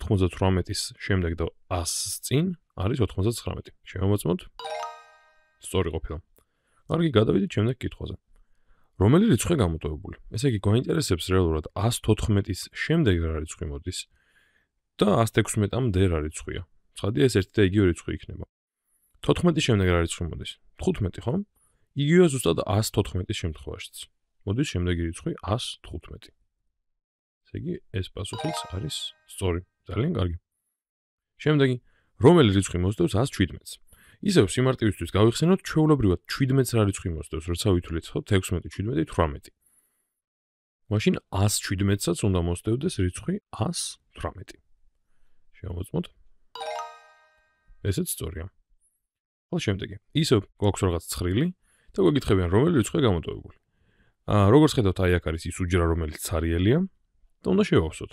98-ის შემდეგ და 100-ს წინ არის 99. შევამოწმოთ. სწორი ყოფილა. კარგი, გადავიდეთ შემდეგ კითხვაზე. რომელი რიცხვია გამოტოვებული? ესე იგი, გვაინტერესებს რეალურად 114-ის შემდეგ რა რიცხვი მოდის და 116-ამდე რა რიცხვია. ცხადია, ეს ერთი და იგივე რიცხვი იქნება. 14-ის შემდეგ რა რიცხვი მოდის? 15, ხო? იგივე ზუსტად 114-ის შემთხვევაშიც. მოდის შემდეგი რიცხვი 115. ესე იგი ეს პასუხიც არის სწორი. ძალიან კარგი. შემდეგი, რომელი რიცხვი მოსდევს 117-ს? ისევ სიმარტივისთვის გავიხსენოთ, ჩვეულებრივად 17-ს რა რიცხვი მოსდევს, როცა ვითვლით ხო 16, 17, 18. მაშინ 117-საც უნდა მოსდევდეს რიცხვი 118. შევამოწმოთ. ესეც სწორია. ხო შემდეგი. ისევ გვაქვს რაღაც ცხრილი და გვეკითხებიან, რომელი რიცხვია გამოტოვებული. აა როგორც ხედავთ, აი აქ არის ის უჯრა, რომელიც ცარიელია. და უნდა შევავსოთ.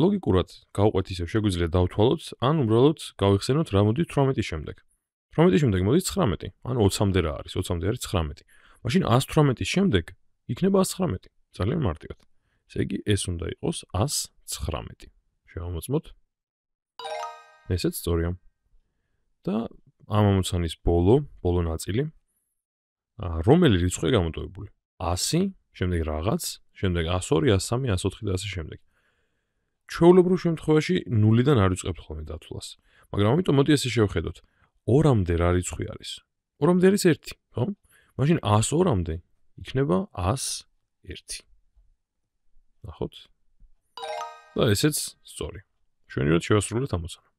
ლოგიკურად გავყვეთ ისევ შეგვიძლია დავთვალოთ, ან უბრალოდ გავიხსენოთ რამოდი 18-ის შემდეგ. 18-ის შემდეგ მოდის 19, ან 20-მდე რა არის, 20-მდე არის 19. მაშინ 118-ის შემდეგ იქნება 119. ძალიან მარტივად. ესე იგი ეს უნდა იყოს 119. შევამოწმოთ. ესეც სწორია. და ამ ამოცანის ბოლო, ბოლო ნაწილი რომელი რიცხვია გამოტოვებული? 100, შემდეგ რაღაც, შემდეგ 102, 103, 104 და ასე შემდეგ. ჩვეულებრივ შემთხვევაში 0-დან არ ვიწყებთ ხოლმე დათვლას. მაგრამ ამიტომ მოდი ესე შევხედოთ. 2-მდე რა რიცხვი არის? 2-მდე არის 1, ხო? მაშინ 102-მდე იქნება 101. ნახოთ. და ესეც სწორი. ჩვენ ერთად შევასრულეთ ამოცანა.